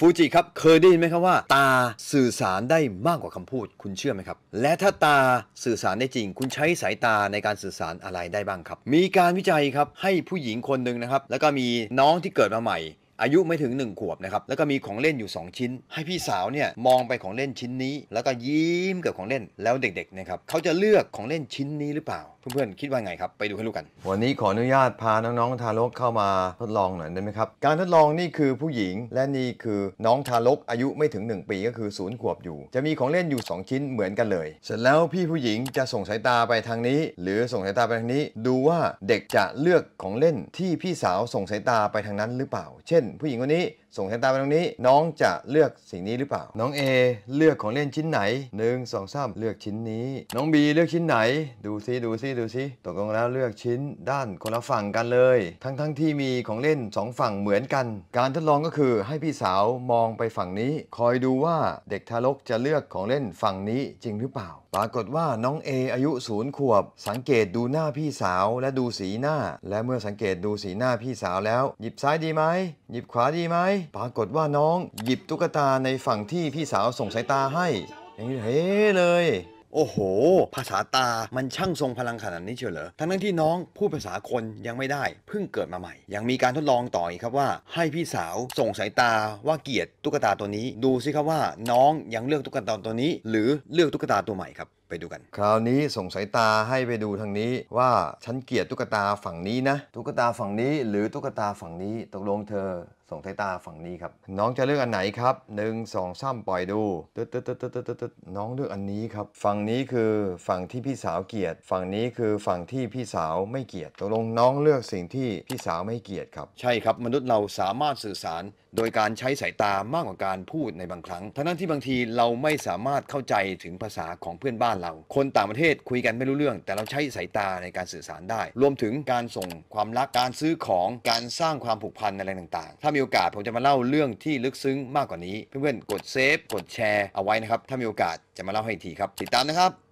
ฟูจิครับเคยได้ยินไหมครับว่าตาสื่อสารได้มากกว่าคำพูดคุณเชื่อไหมครับ และถ้าตาสื่อสารได้จริงคุณใช้สายตาในการสื่อสารอะไรได้บ้างครับ มีการวิจัยครับให้ผู้หญิงคนหนึ่งนะครับแล้วก็มีน้องที่เกิดมาใหม่ อายุไม่ถึง 1 ขวบนะครับแล้วก็มีของเล่นอยู่ 2 ชิ้น ให้พี่สาวเนี่ยมองไปของเล่นชิ้นนี้ แล้วก็ยิ้มกับของเล่นแล้วเด็กๆนะครับเขาจะเลือกของเล่นชิ้นนี้หรือเปล่าเพื่อนๆคิดว่าไงครับไปดูให้รู้กันวันนี้ขออนุญาตพาน้องๆทารกเข้ามาทดลองหน่อยได้ไหมครับ การทดลองนี่คือผู้หญิงและนี่คือน้องทารกอายุไม่ถึง 1 ปีก็คือศูนย์ขวบอยู่ จะมีของเล่นอยู่ 2 ชิ้นเหมือนกันเลย เสร็จแล้วพี่ผู้หญิงจะส่งสายตาไปทางนี้หรือส่งสายตาไปทางนี้ดูว่าเด็กจะเลือกของเล่นที่พี่สาวส่งสายตาไปทางนั้นหรือเปล่า เช่น ผู้หญิงคนนี้ส่งสายตาไปตรงนี้น้องจะเลือกสิ่งนี้หรือเปล่า น้อง A เลือกของเล่นชิ้นไหน1 2 3เลือกชิ้นนี้ น้อง B เลือกชิ้นไหน ดูซิดูซิดูซิตกลงแล้วเลือกชิ้น ด้านคนละฝั่งกันเลย ทั้งทั้งที่มีของเล่น2ฝั่งเหมือนกัน การทดลองก็คือให้พี่สาวมองไปฝั่งนี้ คอยดูว่าเด็กทารกจะเลือกของเล่นฝั่งนี้จริงหรือเปล่า ปรากฏว่าน้อง A อายุศูนย์ขวบ สังเกตดูหน้าพี่สาวและดูสีหน้า และเมื่อสังเกตดูสีหน้าพี่สาวแล้ว หยิบซ้ายดีไหมหยิบขวาดีไหมปรากฏว่าน้องหยิบตุ๊กตาในฝั่งที่พี่สาวส่งสายตาให้ อย่างนี้เฮ้เลย โอ้โห ภาษาตามันช่างทรงพลังขนาดนี้เชียวเหรอทั้งนั้นที่น้องพูดภาษาคนยังไม่ได้เพิ่งเกิดมาใหม่ ยังมีการทดลองต่ออีกครับว่า ให้พี่สาวส่งสายตาว่าเกลียรตุ๊กตาตัวนี้ ดูสิครับว่า น้องยังเลือกตุ๊กตาตัวนี้หรือเลือกตุ๊กตาตัวใหม่ครับ ไปดูกัน คราวนี้ส่งสายตาให้ไปดูทางนี้ว่าฉันเกลียิตุ๊กตาฝั่งนี้นะ ตุ๊กตาฝั่งนี้หรือตุ๊กตาฝั่งนี้ตกลงเธอส่งสายตาฝั่งนี้ครับ น้องจะเลือกอันไหนครับ1 2 3ปล่อยดูตึ๊ดตึ๊ดตึ๊ดตึ๊ดตึ๊ดน้องเลือกอันนี้ครับ ฝั่งนี้คือฝั่งที่พี่สาวเกลียดฝั่งนี้คือฝั่งที่พี่สาวไม่เกลียดตกลงน้องเลือกสิ่งที่พี่สาวไม่เกลียดครับ ใช่ครับมนุษย์เราสามารถสื่อสาร โดยการใช้สายตามากกว่าการพูดในบางครั้งทั้งนั้นที่บางทีเราไม่สามารถเข้าใจถึงภาษาของเพื่อนบ้านเรา คนต่างประเทศคุยกันไม่รู้เรื่องแต่เราใช้สายตาในการสื่อสารได้รวมถึงการส่งความรักการซื้อของการสร้างความผูกพันอะไรต่างๆถ้ามมีโอกาสผมจะมาเล่าเรื่องที่ลึกซึ้งมากกว่านี้ เพื่อนๆกดเซฟกดแชร์เอาไว้นะครับ ถ้ามีโอกาสจะมาเล่าให้อีกทีครับ ติดตามนะครับ